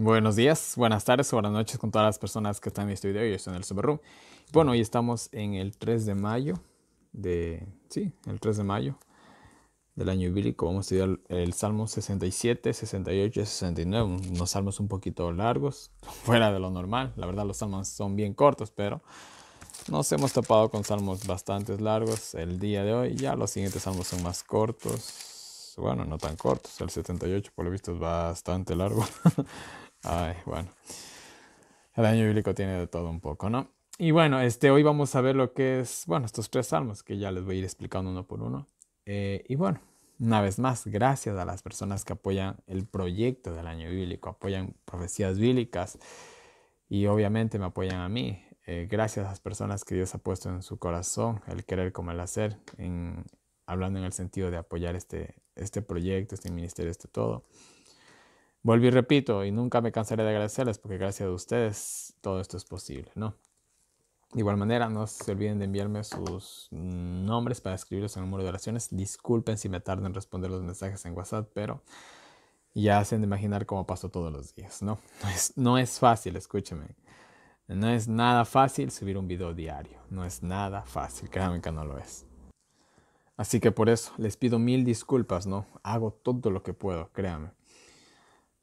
Buenos días, buenas tardes o buenas noches con todas las personas que están en este video. Yo estoy en el Super Room. Bueno, hoy estamos en el 3 de mayo de... Sí, el 3 de mayo del año bíblico. Vamos a estudiar el, Salmo 67, 68 y 69. Unos salmos un poquito largos, fuera de lo normal. La verdad los salmos son bien cortos, pero nos hemos topado con salmos bastante largos el día de hoy. Ya los siguientes salmos son más cortos. Bueno, no tan cortos. El 78 por lo visto es bastante largo. Ay, bueno. El año bíblico tiene de todo un poco, ¿no? Y bueno, este, hoy vamos a ver lo que es, bueno, estos tres salmos que ya les voy a ir explicando uno por uno. Eh, y bueno, una vez más, gracias a las personas que apoyan el proyecto del año bíblico, apoyan profecías bíblicas y obviamente me apoyan a mí. Eh, gracias a las personas que Dios ha puesto en su corazón el querer como el hacer, en, hablando en el sentido de apoyar este, este proyecto, este ministerio, este todo. Vuelvo y repito, y nunca me cansaré de agradecerles porque gracias a ustedes todo esto es posible, ¿no? De igual manera, no se olviden de enviarme sus nombres para escribirlos en el muro de oraciones. Disculpen si me tardo en responder los mensajes en WhatsApp, pero ya hacen de imaginar cómo paso todos los días, ¿no? No es, fácil, escúcheme. No es nada fácil subir un video diario. No es nada fácil, créanme que no lo es. Así que por eso les pido mil disculpas, ¿no? Hago todo lo que puedo, créanme.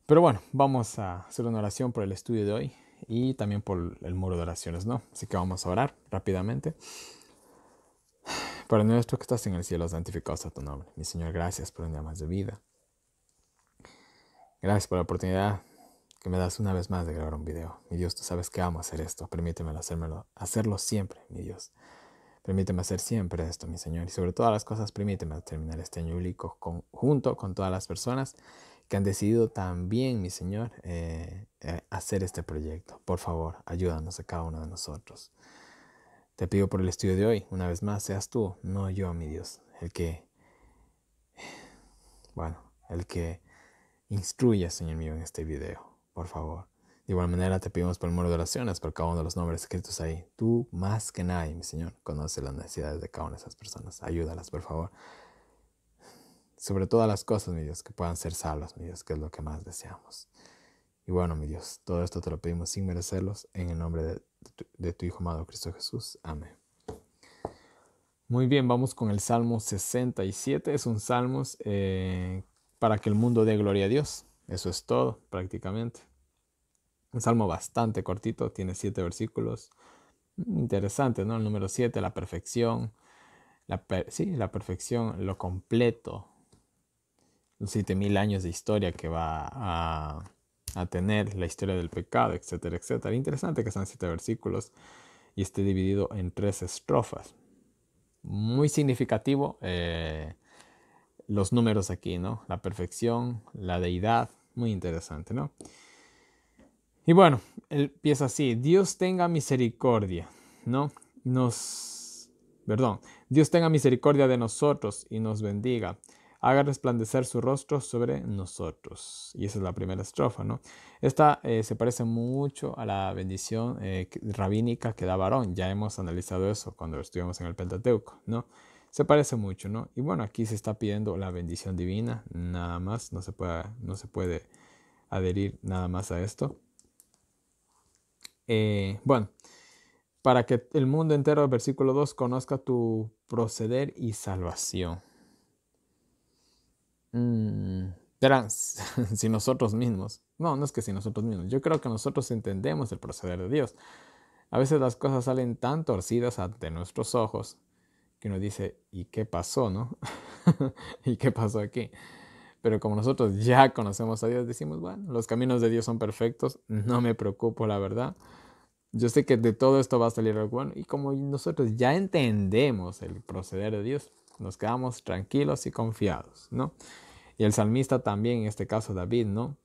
Pero bueno, vamos a hacer una oración por el estudio de hoy y también por el muro de oraciones, ¿no? Así que vamos a orar rápidamente. Para nuestro que estás en el cielo, santificado sea tu nombre. Mi Señor, gracias por un día más de vida. Gracias por la oportunidad que me das una vez más de grabar un video. Mi Dios, tú sabes que amo hacer esto. Permíteme hacerlo siempre, mi Dios. Permíteme hacer siempre esto, mi Señor. Y sobre todas las cosas, permíteme terminar este año bíblico junto con todas las personas que han decidido también, mi Señor, eh, eh, hacer este proyecto. Por favor, ayúdanos a cada uno de nosotros. Te pido por el estudio de hoy, una vez más, seas tú, no yo, mi Dios, el que, bueno, el que instruya, Señor mío, en este video, por favor. De igual manera te pedimos por el muro de oraciones, por cada uno de los nombres escritos ahí. Tú más que nadie, mi Señor, conoces las necesidades de cada una de esas personas. Ayúdalas, por favor sobre todas las cosas, mi Dios, que puedan ser salvos, mi Dios, que es lo que más deseamos. Y bueno, mi Dios, todo esto te lo pedimos sin merecerlos, en el nombre de, tu, Hijo amado Cristo Jesús. Amén. Muy bien, vamos con el Salmo 67. Es un salmo eh, para que el mundo dé gloria a Dios. Eso es todo, prácticamente. Un salmo bastante cortito, tiene siete versículos. Mm, interesante, ¿no? El número siete, la perfección. sí, la perfección, lo completo, 7000 años de historia que va a, tener, la historia del pecado, etcétera, etcétera. Interesante que sean siete versículos y esté dividido en tres estrofas. Muy significativo eh, los números aquí, ¿no? La perfección, la deidad, muy interesante, ¿no? Y bueno, empieza así, Dios tenga misericordia, ¿no? Nos, perdón, Dios tenga misericordia de nosotros y nos bendiga haga resplandecer su rostro sobre nosotros. Y esa es la primera estrofa, ¿no? Esta eh, se parece mucho a la bendición eh, rabínica que da varón. Ya hemos analizado eso cuando estuvimos en el Pentateuco, ¿no? Se parece mucho, ¿no? Y bueno, aquí se está pidiendo la bendición divina, nada más, no se puede, no se puede adherir nada más a esto. Eh, bueno, para que el mundo entero, versículo 2, conozca tu proceder y salvación mmm, si nosotros mismos. No, no es que si nosotros mismos. Yo creo que nosotros entendemos el proceder de Dios. A veces las cosas salen tan torcidas ante nuestros ojos que uno dice, ¿y qué pasó, no? ¿Y qué pasó aquí? Pero como nosotros ya conocemos a Dios, decimos, bueno, los caminos de Dios son perfectos, no me preocupo, la verdad. Yo sé que de todo esto va a salir algo bueno. Y como nosotros ya entendemos el proceder de Dios, nos quedamos tranquilos y confiados, ¿no? Y el salmista también, en este caso David, ¿no?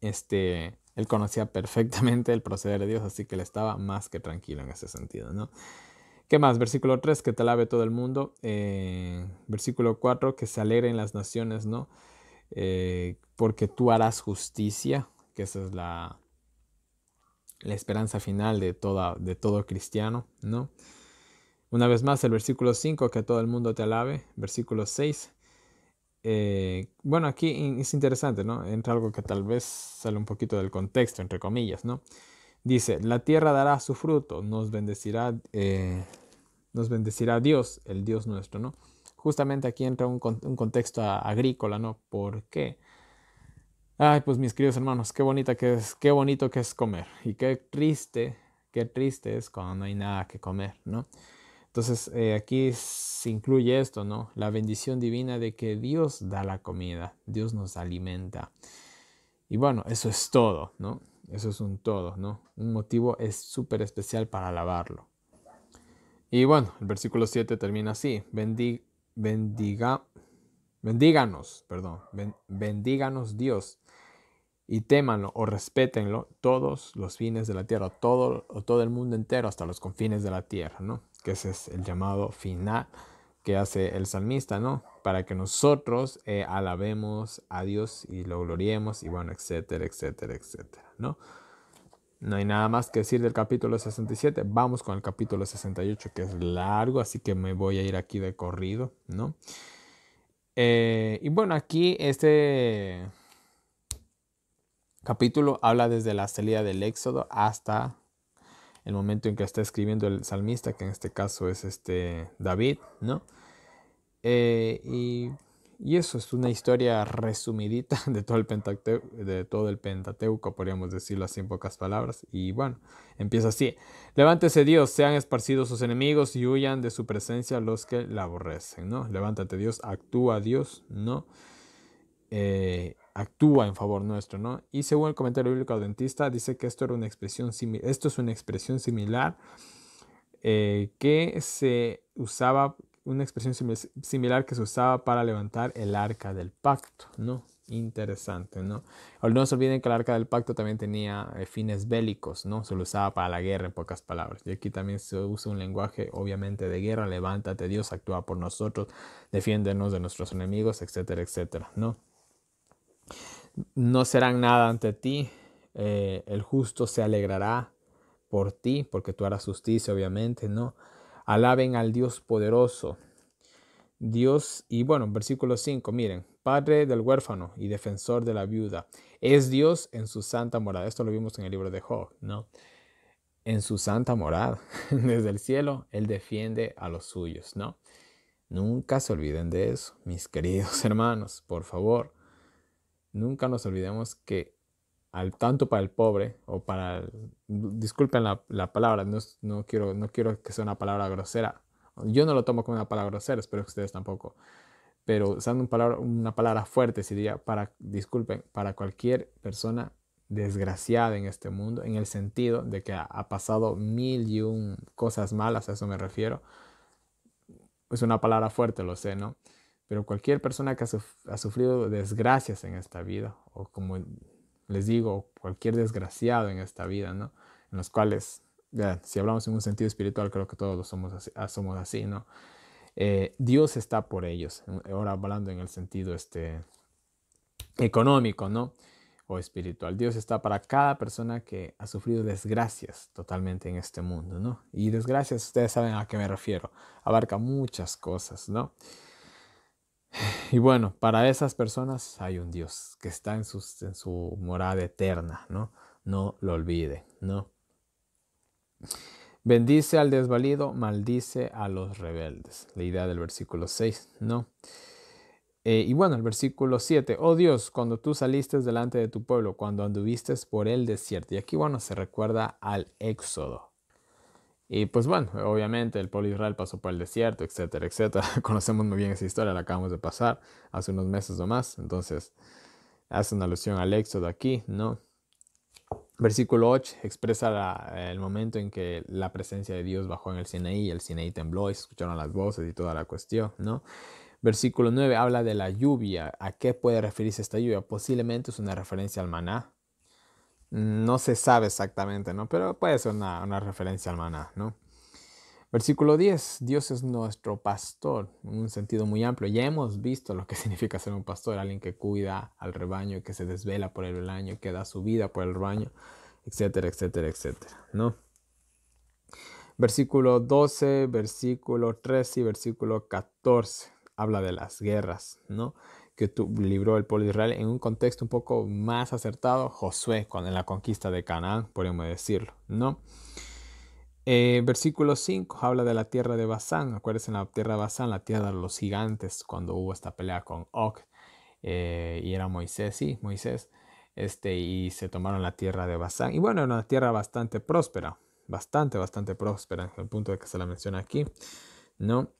Este, él conocía perfectamente el proceder de Dios, así que él estaba más que tranquilo en ese sentido, ¿no? ¿Qué más? Versículo 3, que te alabe todo el mundo. Eh, versículo 4, que se alegren las naciones, ¿no? Eh, porque tú harás justicia, que esa es la, la esperanza final de, toda, de todo cristiano, ¿no? Una vez más, el versículo 5, que todo el mundo te alabe. Versículo 6. Eh, bueno, aquí es interesante, ¿no? Entra algo que tal vez sale un poquito del contexto, entre comillas, ¿no? Dice, la tierra dará su fruto, nos bendecirá, eh, nos bendecirá Dios, el Dios nuestro, ¿no? Justamente aquí entra un, un contexto agrícola, ¿no? ¿Por qué? Ay, pues mis queridos hermanos, qué bonita que es, qué bonito que es comer y qué triste, qué triste es cuando no hay nada que comer, ¿no? Entonces eh, aquí se incluye esto, ¿no? La bendición divina de que Dios da la comida, Dios nos alimenta. Y bueno, eso es todo, ¿no? Eso es un todo, ¿no? Un motivo es súper especial para alabarlo. Y bueno, el versículo 7 termina así. Bendiga, bendiga, bendíganos, perdón, bendíganos Dios y témanlo o respétenlo todos los fines de la tierra, todo, o todo el mundo entero hasta los confines de la tierra, ¿no? que ese es el llamado final que hace el salmista, ¿no? Para que nosotros eh, alabemos a Dios y lo gloriemos y bueno, etcétera, etcétera, etcétera, ¿no? No hay nada más que decir del capítulo 67. Vamos con el capítulo 68 que es largo, así que me voy a ir aquí de corrido, ¿no? Eh, y bueno, aquí este capítulo habla desde la salida del Éxodo hasta el momento en que está escribiendo el salmista, que en este caso es este David, ¿no? Eh, y, eso es una historia resumidita de todo, el Pentateuco, de todo el Pentateuco, podríamos decirlo así en pocas palabras. Y bueno, empieza así. Levántese Dios, sean esparcidos sus enemigos y huyan de su presencia los que la aborrecen, ¿no? Levántate Dios, actúa Dios, ¿no? Eh, actúa en favor nuestro, ¿no? Y según el comentario bíblico adventista, dice que esto, era una expresión esto es una expresión similar eh, que se usaba, una expresión similar que se usaba para levantar el arca del pacto, ¿no? Interesante, ¿no? No se olviden que el arca del pacto también tenía eh, fines bélicos, ¿no? Se lo usaba para la guerra, en pocas palabras. Y aquí también se usa un lenguaje, obviamente, de guerra. Levántate, Dios actúa por nosotros, defiéndenos de nuestros enemigos, etcétera, etcétera, ¿no? no serán nada ante ti. Eh, el justo se alegrará por ti, porque tú harás justicia, obviamente, ¿no? Alaben al Dios poderoso. Dios, y bueno, versículo 5, miren, Padre del huérfano y defensor de la viuda, es Dios en su santa morada. Esto lo vimos en el libro de Job, ¿no? En su santa morada, desde el cielo, Él defiende a los suyos, ¿no? Nunca se olviden de eso, mis queridos hermanos, por favor nunca nos olvidemos que al tanto para el pobre o para disculpen la, la palabra no, quiero no quiero que sea una palabra grosera yo no lo tomo como una palabra grosera espero que ustedes tampoco pero usando una palabra fuerte sería para disculpen para cualquier persona desgraciada en este mundo en el sentido de que ha, ha pasado mil y un cosas malas a eso me refiero es una palabra fuerte lo sé no pero cualquier persona que ha sufrido desgracias en esta vida, o como les digo, cualquier desgraciado en esta vida, ¿no? En los cuales, si hablamos en un sentido espiritual, creo que todos somos así, ah, somos así ¿no? Eh, Dios está por ellos. Ahora hablando en el sentido este, económico, ¿no? O espiritual. Dios está para cada persona que ha sufrido desgracias totalmente en este mundo, ¿no? Y desgracias, ustedes saben a qué me refiero. Abarca muchas cosas, ¿no? Y bueno, para esas personas hay un Dios que está en, su morada eterna, ¿no? No lo olvide, ¿no? Bendice al desvalido, maldice a los rebeldes. La idea del versículo 6, ¿no? Eh, y bueno, el versículo 7, oh Dios, cuando tú saliste delante de tu pueblo, cuando anduviste por el desierto. Y aquí, bueno, se recuerda al Éxodo, y pues bueno, obviamente el pueblo de Israel pasó por el desierto, etcétera, etcétera. Conocemos muy bien esa historia, la acabamos de pasar hace unos meses o más. Entonces, hace una alusión al éxodo aquí, ¿no? Versículo 8 expresa el momento en que la presencia de Dios bajó en el Sinaí, el Sinaí tembló y se escucharon las voces y toda la cuestión, ¿no? Versículo 9 habla de la lluvia. ¿A qué puede referirse esta lluvia? Posiblemente es una referencia al maná, no se sabe exactamente, ¿no? Pero puede ser una, referencia al maná, ¿no? Versículo 10, Dios es nuestro pastor, en un sentido muy amplio. Ya hemos visto lo que significa ser un pastor, alguien que cuida al rebaño, que se desvela por el rebaño, que da su vida por el rebaño, etcétera, etcétera, etcétera, ¿no? Versículo 12, versículo 13 y versículo 14 habla de las guerras, ¿no? Que tu, libró el pueblo de Israel en un contexto un poco más acertado, Josué, con, en la conquista de Canaán, podemos decirlo, ¿no? Eh, versículo 5 habla de la tierra de Basán. Acuérdense, en la tierra de Basán, la tierra de los gigantes, cuando hubo esta pelea con Og eh, y era Moisés, sí, Moisés, este, y se tomaron la tierra de Basán. Y bueno, era una tierra bastante próspera, bastante, bastante próspera, Al el punto de que se la menciona aquí, ¿no?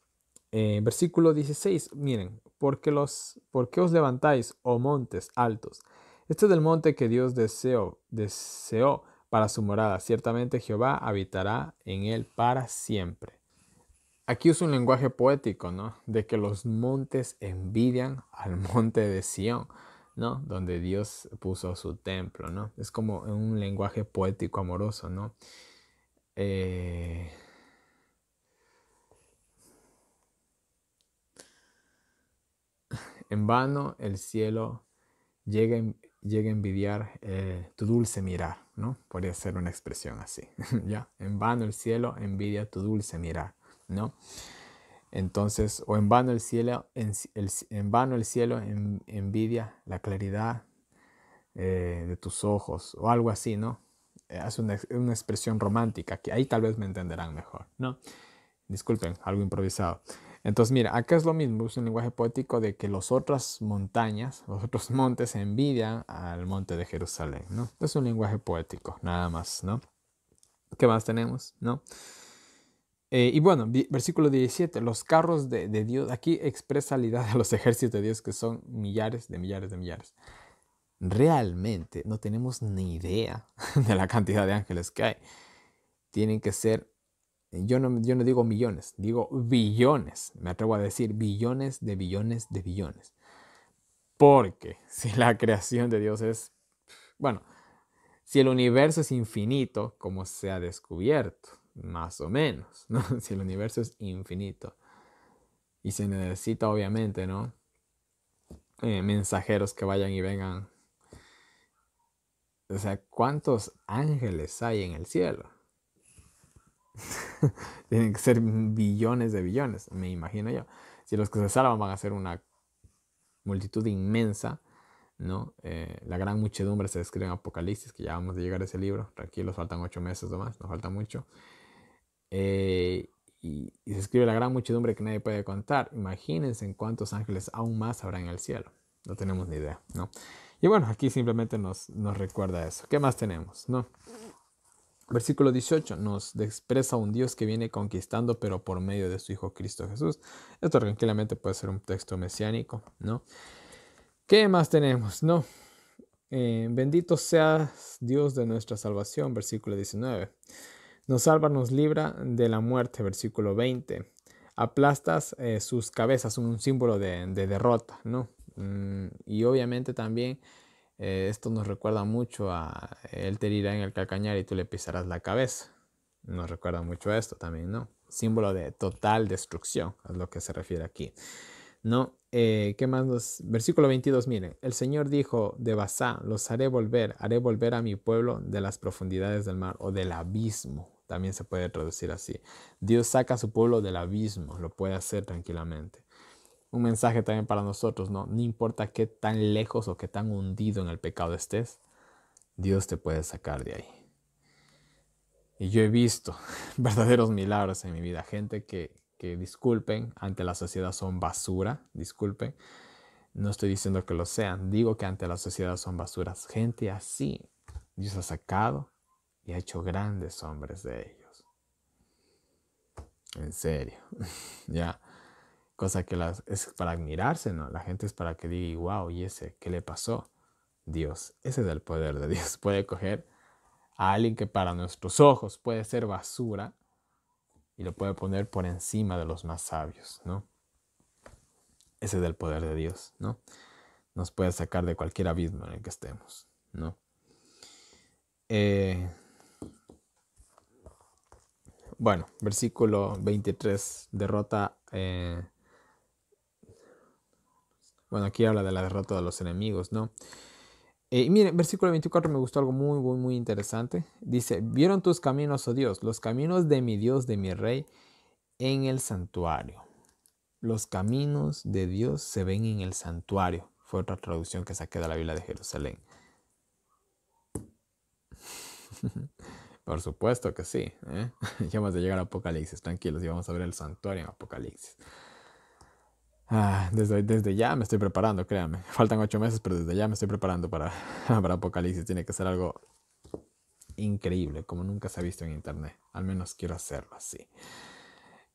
Eh, versículo 16, miren, porque, los, os levantáis, oh montes altos. Este es el monte que Dios deseó, deseó para su morada. Ciertamente Jehová habitará en él para siempre. Aquí usa un lenguaje poético, ¿no? De que los montes envidian al monte de Sión, ¿no? Donde Dios puso su templo, ¿no? Es como un lenguaje poético amoroso, ¿no? Eh, En vano el cielo llega, a envidiar eh, tu dulce mirar, ¿no? Podría ser una expresión así, ¿ya? En vano el cielo envidia tu dulce mirar, ¿no? Entonces, o en vano el cielo, en, vano el cielo envidia la claridad eh, de tus ojos, o algo así, ¿no? Es eh, una, una, expresión romántica, que ahí tal vez me entenderán mejor, ¿no? Disculpen, algo improvisado. Entonces, mira, acá es lo mismo, es un lenguaje poético de que las otras montañas, los otros montes envidian al monte de Jerusalén, ¿no? Es un lenguaje poético, nada más, ¿no? ¿Qué más tenemos, no? Eh, y bueno, versículo 17, los carros de, de Dios, aquí expresa la idea de los ejércitos de Dios que son millares de millares de millares. Realmente no tenemos ni idea de la cantidad de ángeles que hay. Tienen que ser eh, yo no, digo millones, digo billones, me atrevo a decir billones de billones de billones. Porque si la creación de Dios es, bueno, si el universo es infinito, como se ha descubierto, más o menos, ¿no? Si el universo es infinito y se necesita obviamente, ¿no? Eh, mensajeros que vayan y vengan. O sea, ¿cuántos ángeles hay en el cielo? Tienen que ser billones de billones, me imagino yo. Si los que se salvan van a ser una multitud inmensa, ¿no? Eh, la gran muchedumbre se describe en Apocalipsis, que ya vamos a llegar a ese libro. Tranquilos, faltan ocho meses nomás, nos falta mucho. Eh, y, y, se escribe la gran muchedumbre que nadie puede contar. Imagínense en cuántos ángeles aún más habrá en el cielo. No tenemos ni idea, ¿no? Y bueno, aquí simplemente nos, nos recuerda eso. ¿Qué más tenemos, no? Versículo 18 nos expresa un Dios que viene conquistando, pero por medio de su Hijo Cristo Jesús. Esto tranquilamente puede ser un texto mesiánico, ¿no? ¿Qué más tenemos? No. Eh, bendito seas Dios de nuestra salvación, versículo 19. Nos salva, nos libra de la muerte, versículo 20. Aplastas eh, sus cabezas, un, símbolo de, derrota, ¿no? Mm, y obviamente también eh, esto nos recuerda mucho a él te irá en el calcañar y tú le pisarás la cabeza. Nos recuerda mucho a esto también, ¿no? Símbolo de total destrucción, es lo que se refiere aquí. ¿No? Eh, ¿Qué más? Nos... Versículo 22, miren. El Señor dijo de Basá, los haré volver, haré volver a mi pueblo de las profundidades del mar o del abismo también se puede traducir así. Dios saca a su pueblo del abismo, lo puede hacer tranquilamente un mensaje también para nosotros, ¿no? No importa qué tan lejos o qué tan hundido en el pecado estés, Dios te puede sacar de ahí. Y yo he visto verdaderos milagros en mi vida, gente que, que disculpen, ante la sociedad son basura, disculpen, no estoy diciendo que lo sean, digo que ante la sociedad son basuras, gente así, Dios ha sacado y ha hecho grandes hombres de ellos. En serio, ya cosa que es para admirarse, ¿no? La gente es para que diga, wow, ¿y ese qué le pasó? Dios, ese es el poder de Dios. Puede coger a alguien que para nuestros ojos puede ser basura y lo puede poner por encima de los más sabios, ¿no? Ese es el poder de Dios, ¿no? Nos puede sacar de cualquier abismo en el que estemos, ¿no? Eh, bueno, versículo 23, derrota eh, bueno, aquí habla de la derrota de los enemigos, ¿no? Eh, y miren, versículo 24 me gustó algo muy, muy, muy interesante. Dice, vieron tus caminos, oh Dios, los caminos de mi Dios, de mi Rey, en el santuario. Los caminos de Dios se ven en el santuario. Fue otra traducción que saqué de la Biblia de Jerusalén. Por supuesto que sí. ¿eh? ya vamos a llegar a Apocalipsis, tranquilos, y vamos a ver el santuario en Apocalipsis. Ah, desde, desde ya me estoy preparando, créanme. Faltan ocho meses, pero desde ya me estoy preparando para, para Apocalipsis. Tiene que ser algo increíble, como nunca se ha visto en Internet. Al menos quiero hacerlo así.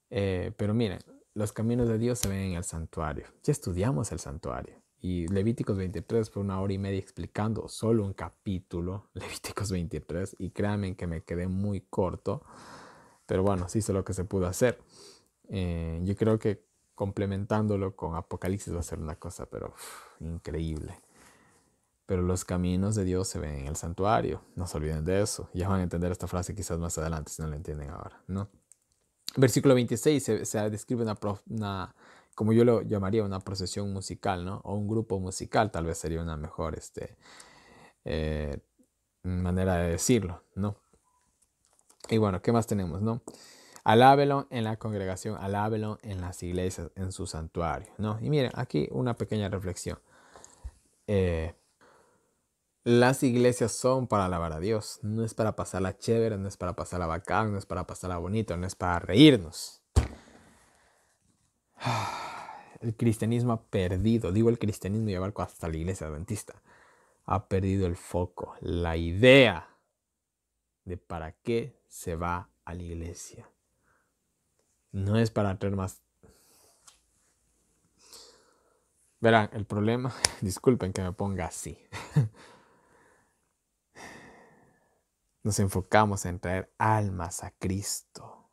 Eh, pero miren, los caminos de Dios se ven en el santuario. Ya estudiamos el santuario. Y Levíticos 23 fue una hora y media explicando solo un capítulo, Levíticos 23, y créanme que me quedé muy corto, pero bueno, sí hizo lo que se pudo hacer. Eh, yo creo que complementándolo con Apocalipsis va a ser una cosa, pero increíble. Pero los caminos de Dios se ven en el santuario, no se olviden de eso. Ya van a entender esta frase quizás más adelante si no la entienden ahora, ¿no? Versículo 26 se, describe una, como yo lo llamaría, una procesión musical, ¿no? O un grupo musical, tal vez sería una mejor este, eh, manera de decirlo, ¿no? Y bueno, ¿qué más tenemos, no? Alábelo en la congregación, alábelo en las iglesias, en su santuario. ¿no? Y miren, aquí una pequeña reflexión. Eh, las iglesias son para alabar a Dios, no es para pasarla chévere, no es para pasarla bacán, no es para pasarla bonito, no es para reírnos. El cristianismo ha perdido, digo el cristianismo y abarco hasta la iglesia adventista, ha perdido el foco, la idea de para qué se va a la iglesia no es para traer más. Verán, el problema, disculpen que me ponga así. Nos enfocamos en traer almas a Cristo.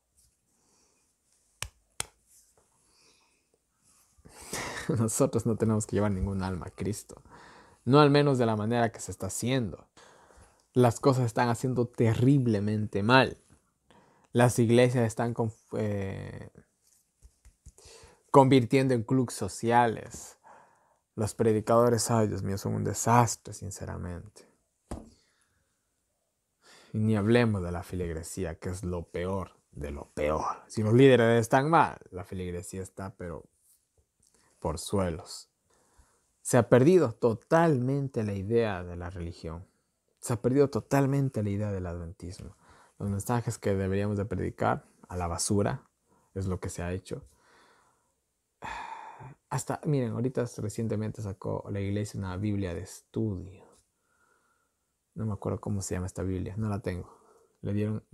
Nosotros no tenemos que llevar ningún alma a Cristo. No al menos de la manera que se está haciendo. Las cosas están haciendo terriblemente mal las iglesias están eh, convirtiendo en clubes sociales. Los predicadores, ay Dios mío, son un desastre, sinceramente. Y ni hablemos de la filigresía, que es lo peor de lo peor. Si los líderes están mal, la filigresía está, pero por suelos. Se ha perdido totalmente la idea de la religión. Se ha perdido totalmente la idea del adventismo los mensajes que deberíamos de predicar a la basura, es lo que se ha hecho. Hasta, miren, ahorita recientemente sacó la iglesia una Biblia de estudio. No me acuerdo cómo se llama esta Biblia, no la tengo. Le dieron,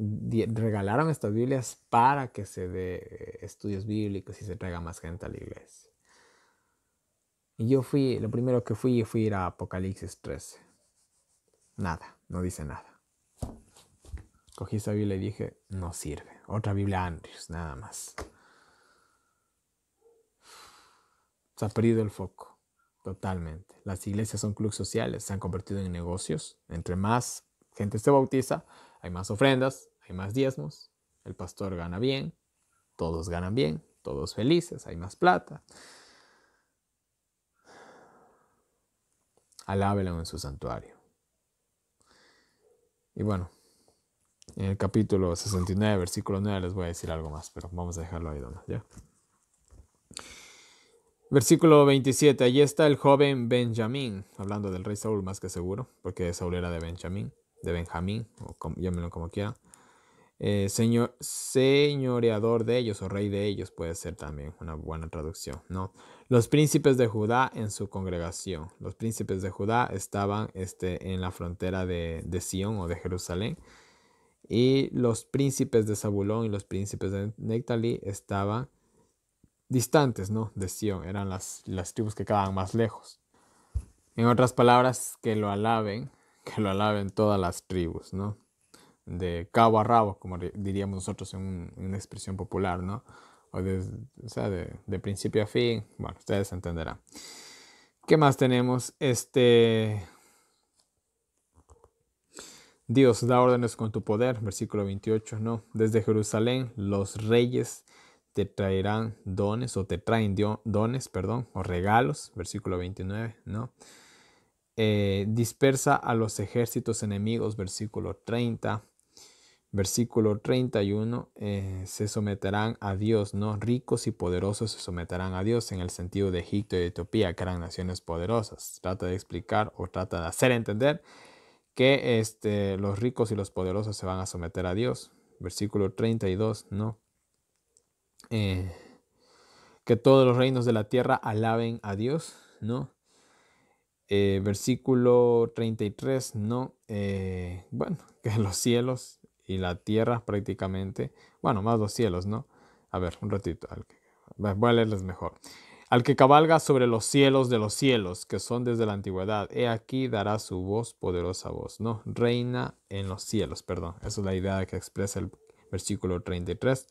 regalaron estas Biblias para que se dé eh, estudios bíblicos y se traiga más gente a la iglesia. Y yo fui, lo primero que fui, fui a ir a Apocalipsis 13. Nada, no dice nada. Cogí esa Biblia y dije, no sirve. Otra Biblia Andrews, nada más. Se ha perdido el foco, totalmente. Las iglesias son clubes sociales, se han convertido en negocios. Entre más gente se bautiza, hay más ofrendas, hay más diezmos, el pastor gana bien, todos ganan bien, todos felices, hay más plata. Alábelo en su santuario. Y bueno, en el capítulo 69, versículo 9, les voy a decir algo más, pero vamos a dejarlo ahí, dona, ¿ya? Versículo 27, allí está el joven Benjamín, hablando del rey Saúl más que seguro, porque Saúl era de Benjamín, de Benjamín, o como, llámenlo como quiera eh, señor, señoreador de ellos o rey de ellos puede ser también una buena traducción, ¿no? Los príncipes de Judá en su congregación. Los príncipes de Judá estaban este, en la frontera de, de Sión o de Jerusalén y los príncipes de Zabulón y los príncipes de Nectali estaban distantes, ¿no? De Sion, eran las, las tribus que quedaban más lejos. En otras palabras, que lo alaben, que lo alaben todas las tribus, ¿no? De cabo a rabo, como diríamos nosotros en, una expresión popular, ¿no? O, de, sea, de, principio a fin, bueno, ustedes entenderán. ¿Qué más tenemos? Este, Dios da órdenes con tu poder, versículo 28, ¿no? Desde Jerusalén los reyes te traerán dones o te traen dones, perdón, o regalos, versículo 29, ¿no? Eh, dispersa a los ejércitos enemigos, versículo 30. Versículo 31, eh, se someterán a Dios, ¿no? Ricos y poderosos se someterán a Dios en el sentido de Egipto y Etiopía, que eran naciones poderosas. Trata de explicar o trata de hacer entender que este, los ricos y los poderosos se van a someter a Dios. Versículo 32, ¿no? Eh, que todos los reinos de la tierra alaben a Dios, ¿no? Eh, versículo 33, ¿no? Eh, bueno, que los cielos y la tierra prácticamente, bueno, más los cielos, ¿no? A ver, un ratito, voy a leerles mejor. Al que cabalga sobre los cielos de los cielos, que son desde la antigüedad, he aquí dará su voz, poderosa voz, ¿no? Reina en los cielos, perdón. Esa es la idea que expresa el versículo 33.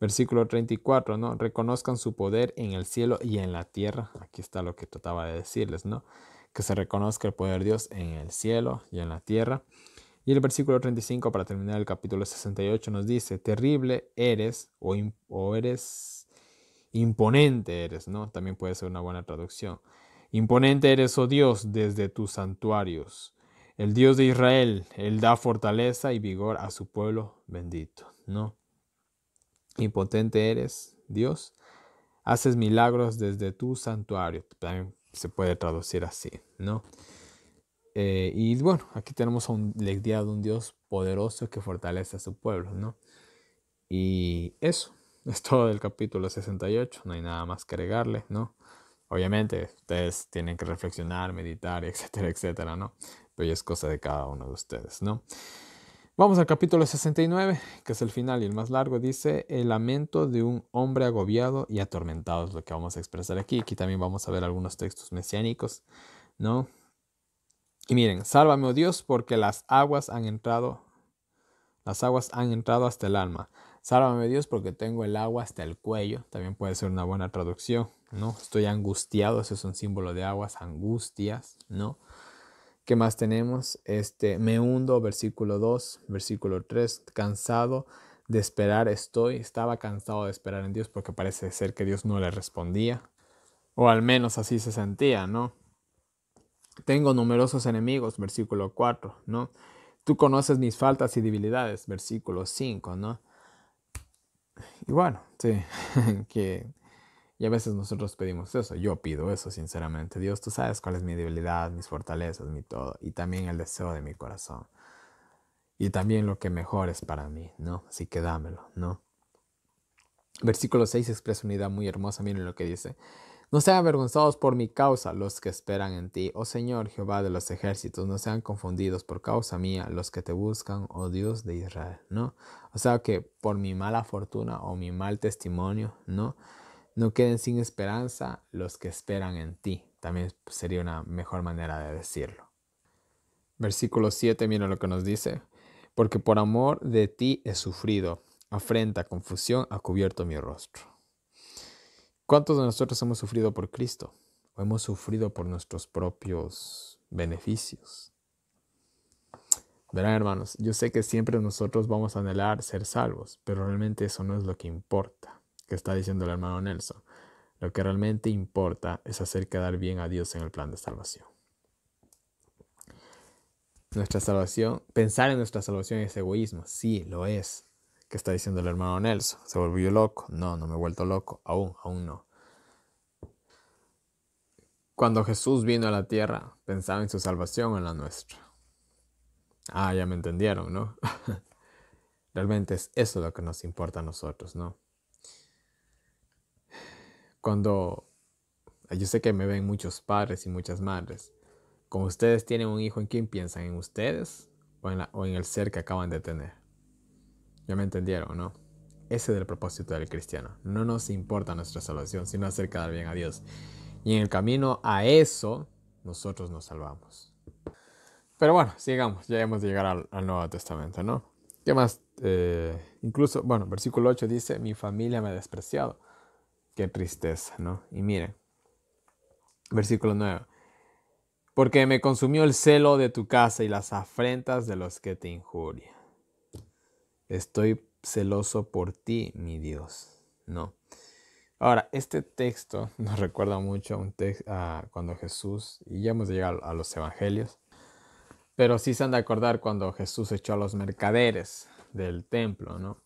Versículo 34, ¿no? Reconozcan su poder en el cielo y en la tierra. Aquí está lo que trataba de decirles, ¿no? Que se reconozca el poder de Dios en el cielo y en la tierra. Y el versículo 35, para terminar el capítulo 68, nos dice, terrible eres o, o eres Imponente eres, ¿no? También puede ser una buena traducción. Imponente eres, oh Dios, desde tus santuarios. El Dios de Israel, Él da fortaleza y vigor a su pueblo bendito, ¿no? Impotente eres, Dios. Haces milagros desde tu santuario. También se puede traducir así, ¿no? Eh, y bueno, aquí tenemos a un, la de un Dios poderoso que fortalece a su pueblo, ¿no? Y eso es todo del capítulo 68, no hay nada más que agregarle, ¿no? Obviamente, ustedes tienen que reflexionar, meditar, etcétera, etcétera, ¿no? Pero ya es cosa de cada uno de ustedes, ¿no? Vamos al capítulo 69, que es el final y el más largo. Dice, el lamento de un hombre agobiado y atormentado es lo que vamos a expresar aquí. Aquí también vamos a ver algunos textos mesiánicos, ¿no? Y miren, sálvame, oh Dios, porque las aguas han entrado, las aguas han entrado hasta el alma. Sálvame Dios porque tengo el agua hasta el cuello. También puede ser una buena traducción, ¿no? Estoy angustiado, eso es un símbolo de aguas, angustias, ¿no? ¿Qué más tenemos? Este, me hundo, versículo 2, versículo 3, cansado de esperar estoy, estaba cansado de esperar en Dios porque parece ser que Dios no le respondía, o al menos así se sentía, ¿no? Tengo numerosos enemigos, versículo 4, ¿no? Tú conoces mis faltas y debilidades, versículo 5, ¿no? Y bueno, sí, que... Y a veces nosotros pedimos eso, yo pido eso sinceramente. Dios, tú sabes cuál es mi debilidad, mis fortalezas, mi todo, y también el deseo de mi corazón. Y también lo que mejor es para mí, ¿no? Así que dámelo, ¿no? Versículo 6 expresa una idea muy hermosa, miren lo que dice. No sean avergonzados por mi causa los que esperan en ti. Oh Señor Jehová de los ejércitos, no sean confundidos por causa mía los que te buscan, oh Dios de Israel, ¿no? O sea que por mi mala fortuna o mi mal testimonio, ¿no? No queden sin esperanza los que esperan en ti. También sería una mejor manera de decirlo. Versículo 7, mira lo que nos dice. Porque por amor de ti he sufrido. Afrenta, confusión ha cubierto mi rostro. ¿Cuántos de nosotros hemos sufrido por Cristo? ¿O hemos sufrido por nuestros propios beneficios? Verán, hermanos, yo sé que siempre nosotros vamos a anhelar ser salvos, pero realmente eso no es lo que importa, que está diciendo el hermano Nelson. Lo que realmente importa es hacer quedar bien a Dios en el plan de salvación. Nuestra salvación, pensar en nuestra salvación es egoísmo, sí, lo es, ¿Qué está diciendo el hermano Nelson? ¿Se volvió loco? No, no me he vuelto loco. Aún, aún no. Cuando Jesús vino a la tierra, pensaba en su salvación, o en la nuestra. Ah, ya me entendieron, ¿no? Realmente es eso lo que nos importa a nosotros, ¿no? Cuando yo sé que me ven muchos padres y muchas madres, como ustedes tienen un hijo, ¿en quién piensan? ¿En ustedes o en el ser que acaban de tener? Ya me entendieron, ¿no? Ese es el propósito del cristiano. No nos importa nuestra salvación, sino hacer bien a Dios. Y en el camino a eso, nosotros nos salvamos. Pero bueno, sigamos, ya hemos de llegar al, Nuevo Testamento, ¿no? ¿Qué más? Eh, incluso, bueno, versículo 8 dice, mi familia me ha despreciado. Qué tristeza, ¿no? Y mire, versículo 9, porque me consumió el celo de tu casa y las afrentas de los que te injurian. Estoy celoso por ti, mi Dios. No. Ahora, este texto nos recuerda mucho a un texto cuando Jesús, y ya hemos llegado a los evangelios, pero sí se han de acordar cuando Jesús echó a los mercaderes del templo, ¿no?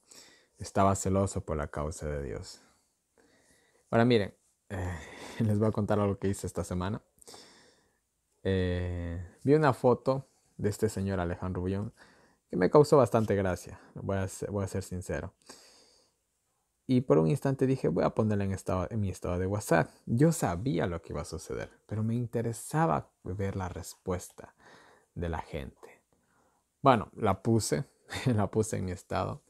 Estaba celoso por la causa de Dios. Ahora miren, eh, les voy a contar algo que hice esta semana. Eh, vi una foto de este señor Alejandro Bullón que me causó bastante gracia, voy a, ser, sincero. Y por un instante dije, voy a ponerla en, en mi estado de WhatsApp. Yo sabía lo que iba a suceder, pero me interesaba ver la respuesta de la gente. Bueno, la puse, la puse en mi estado.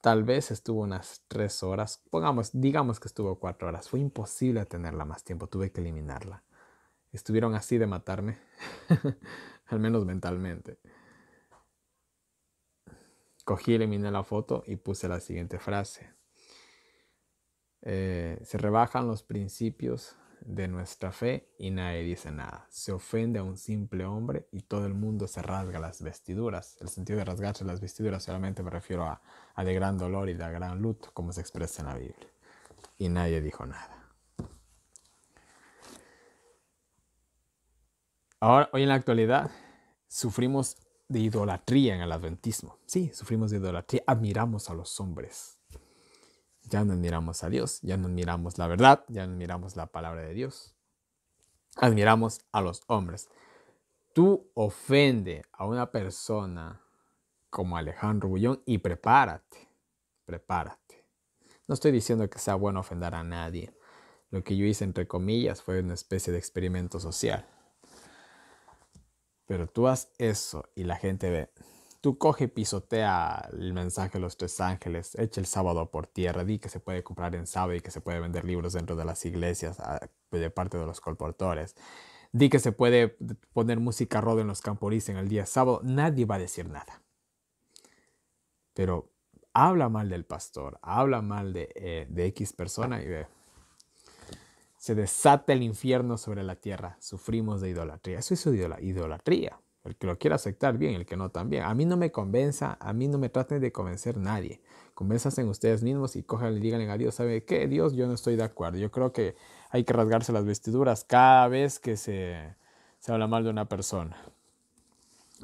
Tal vez estuvo unas tres horas, pongamos, digamos que estuvo cuatro horas. Fue imposible tenerla más tiempo, tuve que eliminarla. Estuvieron así de matarme, al menos mentalmente. Cogí, eliminé la foto y puse la siguiente frase. Eh, se rebajan los principios de nuestra fe y nadie dice nada. Se ofende a un simple hombre y todo el mundo se rasga las vestiduras. El sentido de rasgarse las vestiduras solamente me refiero a, a de gran dolor y de gran luto, como se expresa en la Biblia. Y nadie dijo nada. Ahora, hoy en la actualidad, sufrimos de idolatría en el adventismo. Sí, sufrimos de idolatría, admiramos a los hombres. Ya no admiramos a Dios, ya no admiramos la verdad, ya no admiramos la palabra de Dios. Admiramos a los hombres. Tú ofende a una persona como Alejandro Bullón y prepárate, prepárate. No estoy diciendo que sea bueno ofender a nadie. Lo que yo hice entre comillas fue una especie de experimento social pero tú haz eso y la gente ve. Tú coge pisotea el mensaje de los tres ángeles, echa el sábado por tierra, di que se puede comprar en sábado y que se puede vender libros dentro de las iglesias ah, de parte de los colportores. Di que se puede poner música roda en los camporís en el día sábado. Nadie va a decir nada. Pero habla mal del pastor, habla mal de, eh, de X persona y ve, se desata el infierno sobre la tierra. Sufrimos de idolatría. Eso es idolatría. El que lo quiera aceptar bien, el que no también. A mí no me convenza, a mí no me traten de convencer nadie. Convenzas en ustedes mismos y cojan y díganle a Dios, ¿sabe qué? Dios, yo no estoy de acuerdo. Yo creo que hay que rasgarse las vestiduras cada vez que se, se habla mal de una persona.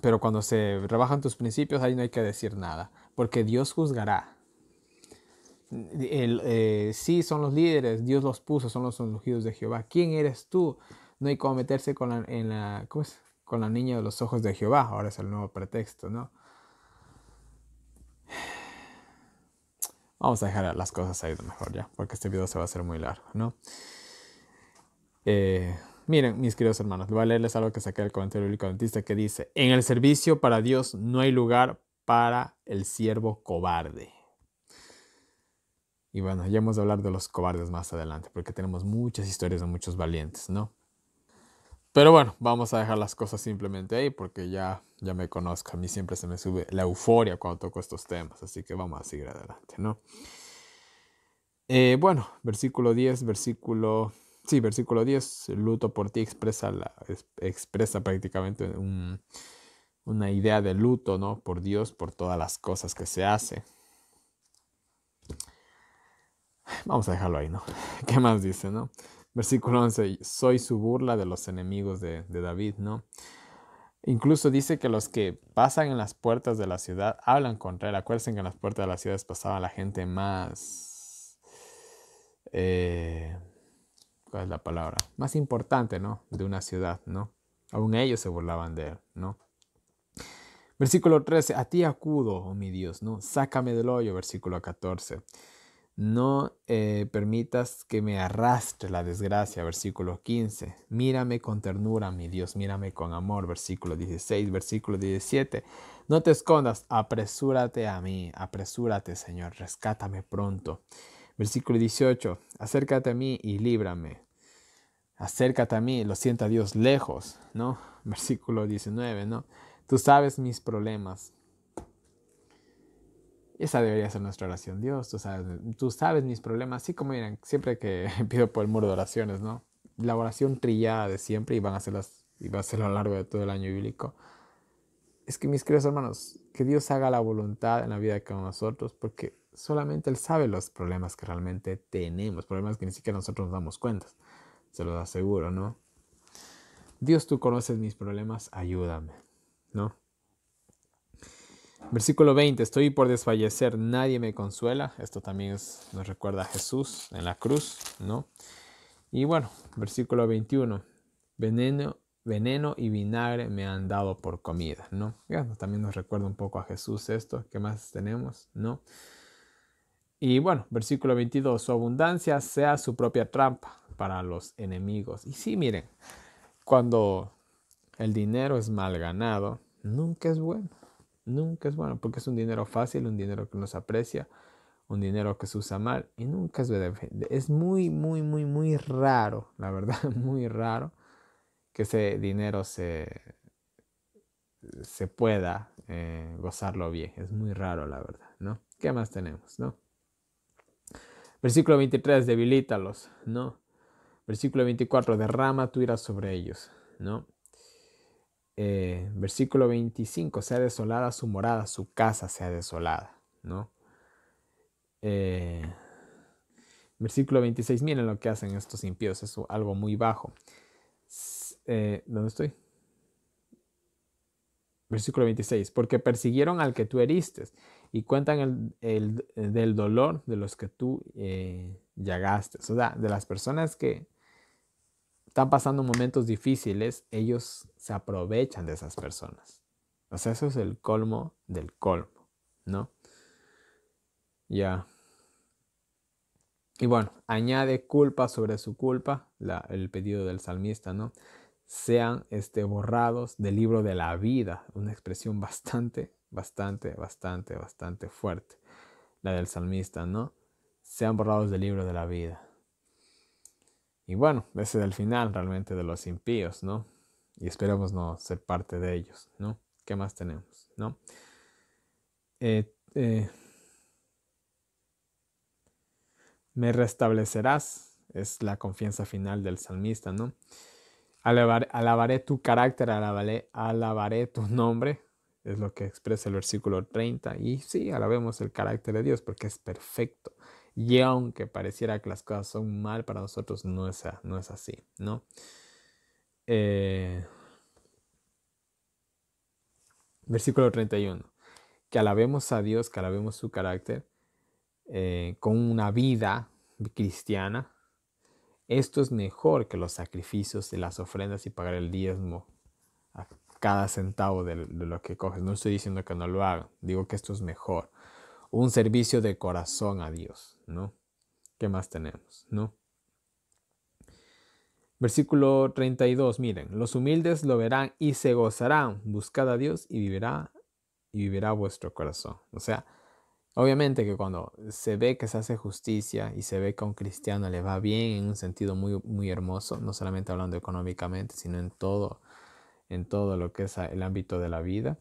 Pero cuando se rebajan tus principios, ahí no hay que decir nada, porque Dios juzgará. El, eh, sí, son los líderes, Dios los puso, son los ungidos de Jehová. ¿Quién eres tú? No hay cómo meterse con la, con la niña de los ojos de Jehová. Ahora es el nuevo pretexto, ¿no? Vamos a dejar las cosas ahí mejor ya, porque este video se va a hacer muy largo, ¿no? Eh, miren, mis queridos hermanos, voy a leerles algo que saqué del comentario bíblico dentista que dice, en el servicio para Dios no hay lugar para el siervo cobarde. Y bueno, ya hemos de hablar de los cobardes más adelante, porque tenemos muchas historias de muchos valientes, ¿no? Pero bueno, vamos a dejar las cosas simplemente ahí, porque ya, ya me conozco. A mí siempre se me sube la euforia cuando toco estos temas, así que vamos a seguir adelante, ¿no? Eh, bueno, versículo 10, versículo... Sí, versículo 10, luto por ti expresa, la, expresa prácticamente una idea de luto, ¿no? Por Dios, por todas las cosas que se hacen Vamos a dejarlo ahí, ¿no? ¿Qué más dice, no? Versículo 11, soy su burla de los enemigos de, David, ¿no? Incluso dice que los que pasan en las puertas de la ciudad hablan contra él. Acuérdense que en las puertas de las ciudades pasaba la gente más... Eh, ¿Cuál es la palabra? Más importante, ¿no? De una ciudad, ¿no? Aún ellos se burlaban de él, ¿no? Versículo 13, a ti acudo, oh mi Dios, ¿no? Sácame del hoyo, versículo 14. No eh, permitas que me arrastre la desgracia, versículo 15. Mírame con ternura, mi Dios, mírame con amor, versículo 16, versículo 17. No te escondas, apresúrate a mí, apresúrate, Señor, rescátame pronto. Versículo 18, acércate a mí y líbrame. Acércate a mí, lo sienta Dios lejos, ¿no? Versículo 19, ¿no? Tú sabes mis problemas, esa debería ser nuestra oración. Dios, tú sabes, tú mis problemas. Así como miren, siempre que pido por el muro de oraciones, ¿no? La oración trillada de siempre y van a hacerlas y va a ser a lo largo de todo el año bíblico. Es que mis queridos hermanos, que Dios haga la voluntad en la vida de con nosotros, porque solamente Él sabe los problemas que realmente tenemos, problemas que ni siquiera nosotros nos damos cuenta. Se los aseguro, ¿no? Dios, tú conoces mis problemas, ayúdame, ¿no? Versículo 20, estoy por desfallecer, nadie me consuela. Esto también nos recuerda a Jesús en la cruz, ¿no? Y bueno, versículo 21, veneno, veneno y vinagre me han dado por comida, ¿no? también nos recuerda un poco a Jesús esto, ¿qué más tenemos, no? Y bueno, versículo 22, su abundancia sea su propia trampa para los enemigos. Y sí, miren, cuando el dinero es mal ganado, nunca es bueno Nunca es bueno porque es un dinero fácil, un dinero que no se aprecia, un dinero que se usa mal y nunca es defiende. Es muy, muy, muy, muy raro, la verdad, muy raro que ese dinero se, se pueda eh, gozarlo bien. Es muy raro, la verdad, ¿no? ¿Qué más tenemos, no? Versículo 23, debilítalos, ¿no? Versículo 24, derrama tu ira sobre ellos, ¿no? Eh, versículo 25, sea desolada su morada, su casa sea desolada, ¿no? Eh, versículo 26, miren lo que hacen estos impíos, es algo muy bajo. Eh, ¿Dónde estoy? Versículo 26, porque persiguieron al que tú heriste y cuentan del dolor de los que tú llagaste, o sea, de las personas que, están pasando momentos difíciles, ellos se aprovechan de esas personas. O sea, eso es el colmo del colmo, ¿no? Ya. Y bueno, añade culpa sobre su culpa, el pedido del salmista, ¿no? Sean este, borrados del libro de la vida, una expresión bastante, bastante, bastante, bastante fuerte, la del salmista, ¿no? Sean borrados del libro de la vida. Y bueno, ese es el final realmente de los impíos, ¿no? Y esperemos no ser parte de ellos, ¿no? ¿Qué más tenemos, no? Eh, eh, me restablecerás, es la confianza final del salmista, ¿no? alabaré tu carácter, alabaré, alabaré tu nombre, es lo que expresa el versículo 30. Y sí, alabemos el carácter de Dios porque es perfecto. Y aunque pareciera que las cosas son mal para nosotros, no es, no es así, ¿no? Eh, versículo 31. Que alabemos a Dios, que alabemos su carácter eh, con una vida cristiana. Esto es mejor que los sacrificios y las ofrendas y pagar el diezmo a cada centavo de, lo que coges. No estoy diciendo que no lo hagan, digo que esto es mejor un servicio de corazón a Dios, ¿no? ¿Qué más tenemos, no? Versículo 32, miren, los humildes lo verán y se gozarán, buscad a Dios y vivirá y vivirá vuestro corazón. O sea, obviamente que cuando se ve que se hace justicia y se ve que a un cristiano le va bien en un sentido muy, muy hermoso, no solamente hablando económicamente, sino en todo, en todo lo que es el ámbito de la vida,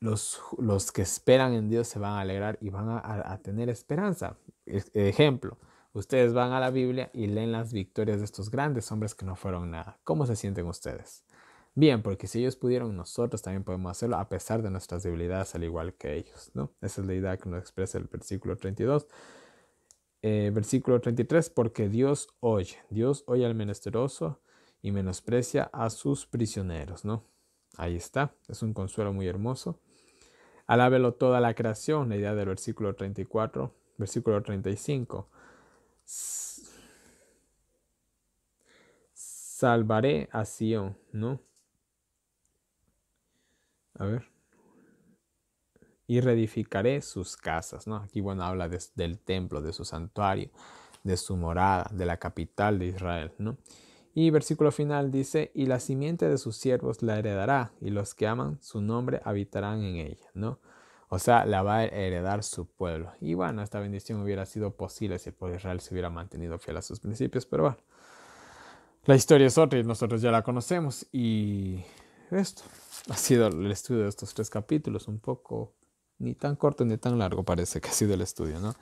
los, que esperan en Dios se van a alegrar y van a, tener esperanza. Ejemplo, ustedes van a la Biblia y leen las victorias de estos grandes hombres que no fueron nada. ¿Cómo se sienten ustedes? Bien, porque si ellos pudieron, nosotros también podemos hacerlo a pesar de nuestras debilidades, al igual que ellos. ¿no? Esa es la idea que nos expresa el versículo 32. Eh, versículo 33, porque Dios oye, Dios oye al menesteroso y menosprecia a sus prisioneros, ¿no? Ahí está, es un consuelo muy hermoso. Alábelo toda la creación, la idea del versículo 34, versículo 35. Salvaré a Sion, ¿no? A ver. Y reedificaré sus casas, ¿no? Aquí, bueno, habla del templo, de su santuario, de su morada, de la capital de Israel, ¿no? Y versículo final dice, y la simiente de sus siervos la heredará, y los que aman su nombre habitarán en ella, ¿no? O sea, la va a heredar su pueblo. Y bueno, esta bendición hubiera sido posible si el pueblo Israel se hubiera mantenido fiel a sus principios, pero bueno, la historia es otra y nosotros ya la conocemos. Y esto ha sido el estudio de estos tres capítulos, un poco ni tan corto ni tan largo parece que ha sido el estudio, ¿no?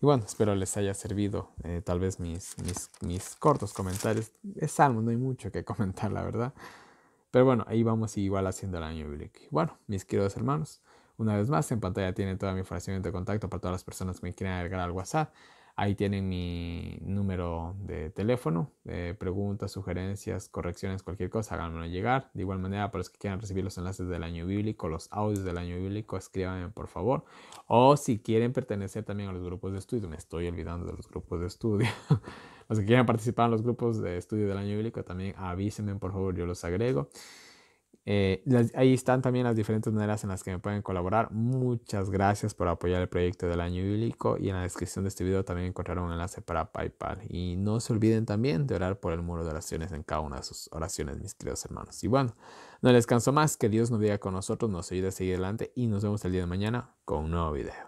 Y bueno, espero les haya servido eh, tal vez mis, mis, mis, cortos comentarios. Es algo, no hay mucho que comentar, la verdad. Pero bueno, ahí vamos igual haciendo el año Y Bueno, mis queridos hermanos, una vez más, en pantalla tienen toda mi información de contacto para todas las personas que me quieran agregar al WhatsApp. Ahí tienen mi número de teléfono, eh, preguntas, sugerencias, correcciones, cualquier cosa, háganmelo llegar. De igual manera, para los que quieran recibir los enlaces del año bíblico, los audios del año bíblico, escríbanme por favor. O si quieren pertenecer también a los grupos de estudio, me estoy olvidando de los grupos de estudio. los que quieran participar en los grupos de estudio del año bíblico, también avísenme por favor, yo los agrego. Eh, ahí están también las diferentes maneras en las que me pueden colaborar. Muchas gracias por apoyar el proyecto del año bíblico y en la descripción de este video también encontrarán un enlace para PayPal. Y no se olviden también de orar por el muro de oraciones en cada una de sus oraciones, mis queridos hermanos. Y bueno, no les canso más, que Dios nos diga con nosotros, nos ayude a seguir adelante y nos vemos el día de mañana con un nuevo video.